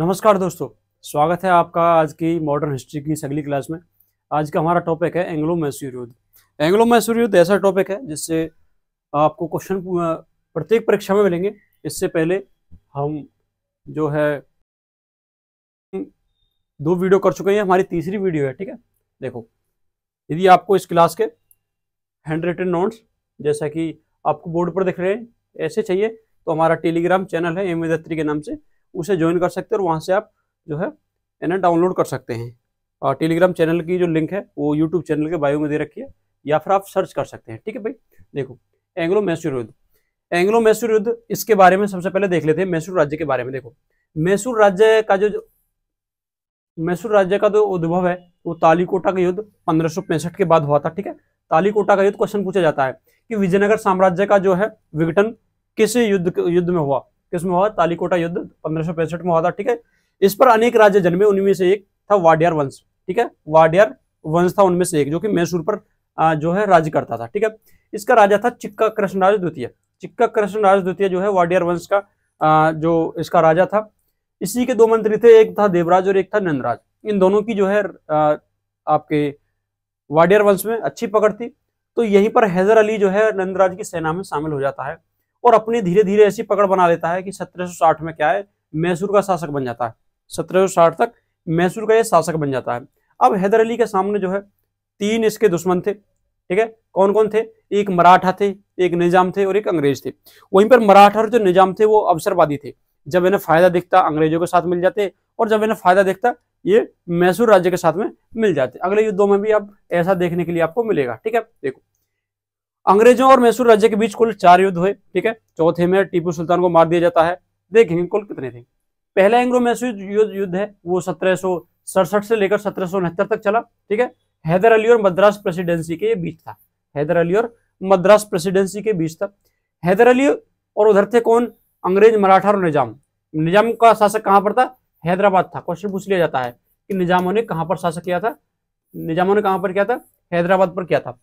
नमस्कार दोस्तों स्वागत है आपका आज की मॉडर्न हिस्ट्री की अगली क्लास में आज का हमारा टॉपिक है एंग्लो मैसूर युद्ध एंग्लो मैसूर युद्ध ऐसा टॉपिक है जिससे आपको क्वेश्चन प्रत्येक परीक्षा में मिलेंगे इससे पहले हम जो है दो वीडियो कर चुके हैं हमारी तीसरी वीडियो है ठीक है देखो यदि आपको इस क्लास के हैंड रिटन नोट्स जैसा कि आपको बोर्ड पर दिख रहे हैं ऐसे चाहिए तो हमारा टेलीग्राम चैनल है एम के नाम से उसे ज्वाइन कर सकते हैं और वहाँ से आप जो है इन्हें डाउनलोड कर सकते हैं और टेलीग्राम चैनल की जो लिंक है वो यूट्यूब चैनल के बायो में दे रखी है या फिर आप सर्च कर सकते हैं ठीक है भाई देखो एंग्लो मैसूर युद्ध एंग्लो मैसूर युद्ध इसके बारे में सबसे पहले देख लेते हैं मैसूर राज्य के बारे में देखो मैसूर राज्य का जो मैसूर राज्य का जो उद्भव है वो तालीकोटा का युद्ध पंद्रह के बाद हुआ था ठीक है तालीकोटा का युद्ध क्वेश्चन पूछा जाता है कि विजयनगर साम्राज्य का जो है विघटन किस युद्ध युद्ध में हुआ किसमें हुआ तालीकोटा युद्ध पंद्रह में हुआ था ठीक है इस पर अनेक राज्य जन्मे उनमें से एक था वाडियर वंश ठीक है वाडियर वंश था उनमें से एक जो कि मैसूर पर जो है राज्य करता था ठीक है इसका राजा था चिक्का कृष्ण राज द्वितीय चिक्का कृष्ण राज द्वितीय जो है वाडियर वंश का जो इसका राजा था इसी के दो मंत्री थे एक था देवराज और एक था नंदराज इन दोनों की जो है आपके वाडियर वंश में अच्छी पकड़ थी तो यहीं पर हैदर अली जो है नंदराज की सेना में शामिल हो जाता है और अपनी धीरे धीरे ऐसी पकड़ बना लेता है कि 1760 में क्या है मैसूर का शासक बन जाता है 1760 तक मैसूर का ये शासक बन जाता है अब हैदर अली के सामने जो है तीन इसके दुश्मन थे ठीक है कौन कौन थे एक मराठा थे एक निजाम थे और एक अंग्रेज थे वहीं पर मराठा और जो निजाम थे वो अवसरवादी थे जब इन्हें फायदा दिखता अंग्रेजों के साथ मिल जाते और जब इन्हें फायदा दिखता ये मैसूर राज्य के साथ में मिल जाते अगले युद्धों में भी अब ऐसा देखने के लिए आपको मिलेगा ठीक है देखो अंग्रेजों और मैसूर राज्य के बीच कुल चार युद्ध हुए ठीक है चौथे में टीपू सुल्तान को मार दिया जाता है देखेंगे कुल कितने थे पहला एंग्रो मैसूर युद्ध है वो सत्रह से लेकर सत्रह तक चला ठीक है हैदर अली और मद्रास प्रेसिडेंसी के बीच था हैदर अली और मद्रास प्रेसिडेंसी के बीच था हैदर अली और उधर थे कौन अंग्रेज मराठा और निजाम निजाम का शासक कहाँ पर था हैदराबाद था क्वेश्चन पूछ लिया जाता है कि निजामों ने कहां पर शासक किया था निजामों ने कहां पर किया था हैदराबाद पर किया था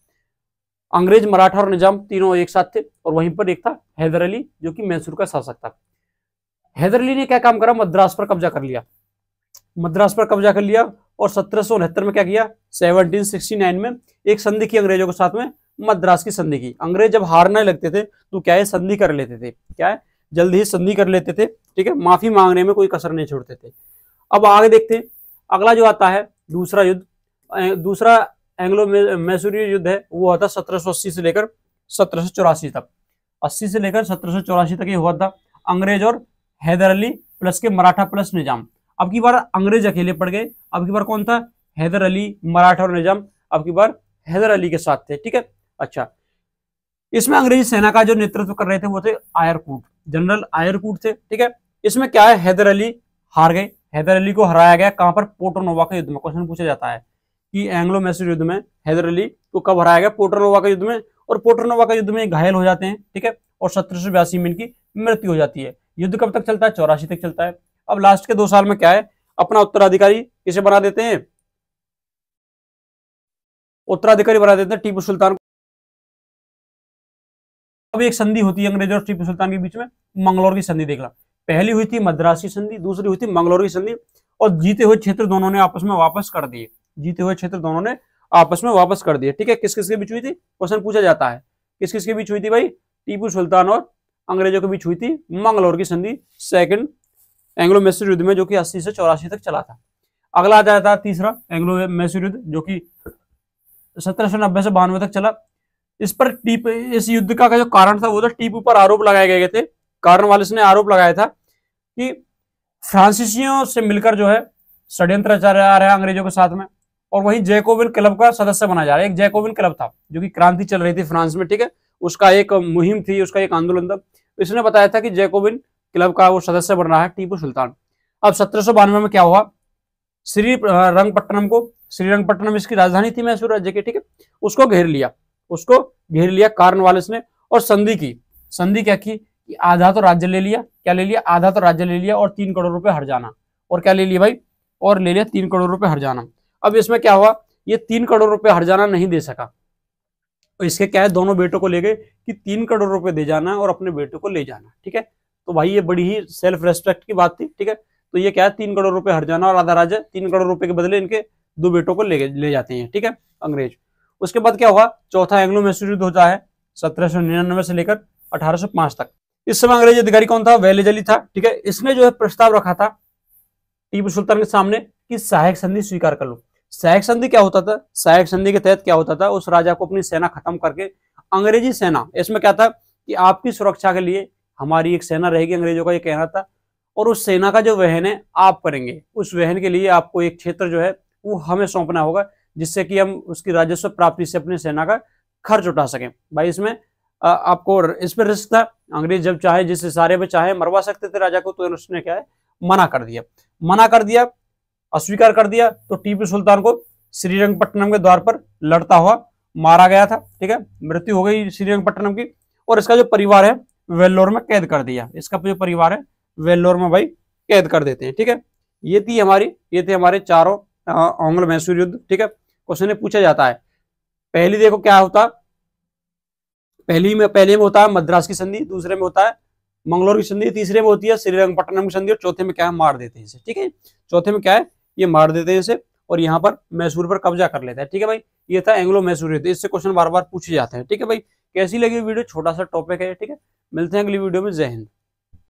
अंग्रेज मराठा और निजाम तीनों एक साथ थे और वहीं पर एक था हैदर अली जो कि मैसूर का शासक था हैदर अली ने क्या काम करा मद्रास पर कब्जा कर लिया मद्रास पर कब्जा कर लिया और सत्रह में क्या किया 1769 में एक संधि की अंग्रेजों के साथ में मद्रास की संधि की अंग्रेज जब हारने लगते थे तो क्या है संधि कर लेते थे क्या है जल्द ही संधि कर लेते थे ठीक है माफी मांगने में कोई कसर नहीं छोड़ते थे अब आगे देखते अगला जो आता है दूसरा युद्ध दूसरा एंग्लो मैसूरी युद्ध है वो हुआ था 1780 से लेकर सत्रह तक 80 से लेकर सत्रह तक ये हुआ था अंग्रेज और हैदर अली प्लस के मराठा प्लस निजाम अब की बार अंग्रेज अकेले पड़ गए अब की बार कौन था हैदर अली मराठा और निजाम अब की बार हैदर अली के साथ थे ठीक है अच्छा इसमें अंग्रेजी सेना का जो नेतृत्व कर रहे थे वो थे आयरकूट जनरल आयरकूट थे ठीक है इसमें क्या है हैदर अली हार गए हैदर अली को हराया गया कहां पर पोर्टोनोवा के युद्ध में क्वेश्चन पूछा जाता है कि एंग्लो मैसूर युद्ध में हैदर अली को कब हराया गया पोटरनोवा के युद्ध में और पोटरनोवा के युद्ध में घायल हो जाते हैं ठीक है और सत्रह में इनकी मृत्यु हो जाती है युद्ध कब तक चलता है चौरासी तक चलता है अब लास्ट के दो साल में क्या है अपना उत्तराधिकारी किसे बना देते हैं उत्तराधिकारी बना देते हैं टीपू सुल्तान अब एक संधि होती है अंग्रेजों और टीपू सुल्तान के बीच में मंगलौर की संधि देख ला पहली हुई थी मद्रास की संधि दूसरी हुई थी मंगलौर की संधि और जीते हुए क्षेत्र दोनों ने आपस में वापस कर दिए जीते हुए क्षेत्र दोनों ने आपस में वापस कर दिया ठीक है किस किस के बीच हुई थी क्वेश्चन पूछा जाता है किस किस के बीच हुई थी भाई टीपू सुल्तान और अंग्रेजों के बीच हुई थी मंगलोर की संधि सेकंड एंग्लो मैसूर युद्ध में जो कि 80 से चौरासी तक चला था अगला आ जाता है तीसरा एंग्लो मैसूर युद्ध जो कि सत्रह सौ नब्बे से बानवे तक चला इस पर टीप इस युद्ध का, जो कारण था वो था तो टीपू पर आरोप लगाए गए थे कारण वाले ने आरोप लगाया था कि फ्रांसीसियों से मिलकर जो है षड्यंत्र रचा रहा है अंग्रेजों के साथ में और वहीं जैकोबिन क्लब का सदस्य बना जा रहा है एक जैकोबिन क्लब था जो कि क्रांति चल रही थी फ्रांस में ठीक है उसका एक मुहिम थी उसका एक आंदोलन था इसने बताया था कि जैकोबिन क्लब का वो सदस्य बन रहा है टीपू सुल्तान अब सत्रह में क्या हुआ श्री रंगपट्टनम को रंगपट्टनम इसकी राजधानी थी मैसूर राज्य की ठीक है उसको घेर लिया उसको घेर लिया कार्नवालिस ने और संधि की संधि क्या की कि आधा तो राज्य ले लिया क्या ले लिया आधा तो राज्य ले लिया और तीन करोड़ रुपए हर जाना और क्या ले लिया भाई और ले लिया तीन करोड़ रुपए हर जाना अब इसमें क्या हुआ ये तीन करोड़ रुपए हरजाना नहीं दे सका इसके क्या है दोनों बेटों को ले गए कि तीन करोड़ रुपए दे जाना और अपने बेटे को ले जाना ठीक है तो भाई ये बड़ी ही सेल्फ रेस्पेक्ट की बात थी ठीक है तो ये क्या है तीन करोड़ रुपए हरजाना और आधा राजा तीन करोड़ रुपए के बदले इनके दो बेटों को ले ले जाते हैं ठीक है अंग्रेज उसके बाद क्या हुआ चौथा एंग्लो मैसूर युद्ध होता है सत्रह से लेकर पांच तक इस समय अंग्रेजी अधिकारी कौन था वेलेजली था ठीक है इसने जो है प्रस्ताव रखा था टीपू सुल्तान के सामने कि सहायक संधि स्वीकार कर लो सहायक संधि क्या होता था सहायक संधि के तहत क्या होता था उस राजा को अपनी सेना खत्म करके अंग्रेजी सेना इसमें क्या था कि आपकी सुरक्षा के लिए हमारी एक सेना रहेगी अंग्रेजों का ये कहना था और उस सेना का जो वहन है आप करेंगे उस वहन के लिए आपको एक क्षेत्र जो है वो हमें सौंपना होगा जिससे कि हम उसकी राजस्व प्राप्ति से अपनी सेना का खर्च उठा सकें भाई इसमें आपको इस पर रिस्क था अंग्रेज जब चाहे जिस इशारे में चाहे मरवा सकते थे राजा को तो उसने क्या है मना कर दिया मना कर दिया अस्वीकार कर दिया तो टीपू सुल्तान को श्रीरंगपट्टनम के द्वार पर लड़ता हुआ मारा गया था ठीक है मृत्यु हो गई श्रीरंगपट्टनम की और इसका जो परिवार है वेल्लोर में कैद कर दिया इसका जो परिवार है वेल्लोर में भाई कैद कर देते हैं ठीक है ये थी हमारी ये थे हमारे चारों आंग्ल मैसूर युद्ध ठीक है क्वेश्चन में पूछा जाता है पहली देखो क्या होता पहली में पहले में होता है मद्रास की संधि दूसरे में होता है मंगलोर की संधि तीसरे में होती है श्रीरंगपट्टनम की संधि और चौथे में क्या है मार देते हैं इसे ठीक है चौथे में क्या है ये मार देते हैं इसे और यहाँ पर मैसूर पर कब्जा कर लेता है ठीक है भाई ये था एंग्लो मैसूर युद्ध इससे क्वेश्चन बार बार पूछे जाते हैं ठीक है भाई कैसी लगी वीडियो छोटा सा टॉपिक है ठीक है मिलते हैं अगली वीडियो में जय हिंद